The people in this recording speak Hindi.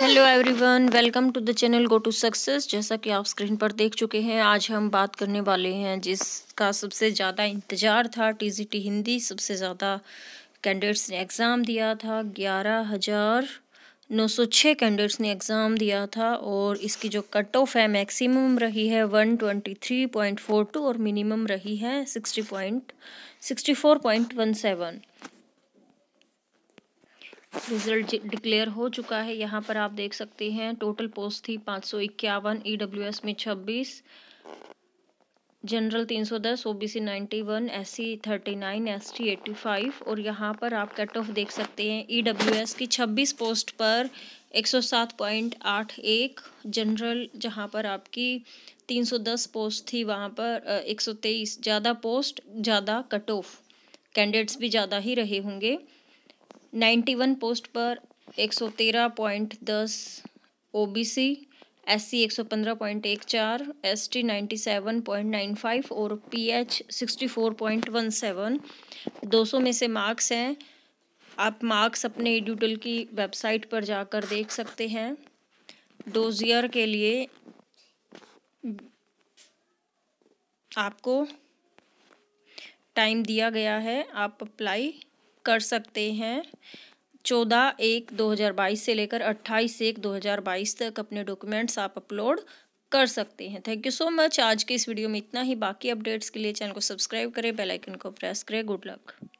hello everyone welcome to the channel go to success जैसा कि आप स्क्रीन पर देख चुके हैं आज हम बात करने वाले हैं जिसका सबसे ज़्यादा इंतज़ार था टीजीटी हिंदी सबसे ज़्यादा कैंडिडेट्स ने एग्ज़ाम दिया था ग्यारह हज़ार नौ सौ छः कैंडिडेट्स ने एग्ज़ाम दिया था और इसकी जो कट ऑफ है मैक्सिमम रही है one twenty three point four two और मिनिमम रही है sixty point sixty four point one seven result declare हो चुका है यहाँ पर आप देख सकते हैं टोटल पोस्ट थी पाँच सौ इक्यावन ई e एस में छब्बीस जनरल तीन सौ दस O B C ninety one S C thirty nine S T eighty five और यहाँ पर आप कट ऑफ देख सकते हैं ई डब्ल्यू एस की छब्बीस पोस्ट पर एक सौ सात पॉइंट आठ एक जनरल जहाँ पर आपकी तीन सौ दस पोस्ट थी वहाँ पर एक सौ तेईस ज़्यादा पोस्ट ज़्यादा कट ऑफ कैंडिडेट्स भी ज़्यादा ही रहे होंगे नाइन्टी वन पोस्ट पर एक सौ तेरह पॉइंट दस O B C S C एक सौ पंद्रह पॉइंट एक चार S T ninety seven point nine five और P H sixty four point one seven दो सौ में से मार्क्स हैं आप मार्क्स अपने एड्यूटल की वेबसाइट पर जाकर देख सकते हैं डोजियर के लिए आपको टाइम दिया गया है आप अप्लाई कर सकते हैं चौदह एक दो हज़ार बाईस से लेकर अट्ठाईस एक दो हज़ार बाईस तक अपने डॉक्यूमेंट्स आप अपलोड कर सकते हैं थैंक यू सो मच आज के इस वीडियो में इतना ही बाकी अपडेट्स के लिए चैनल को सब्सक्राइब करें बेल आइकन को प्रेस करें गुड लक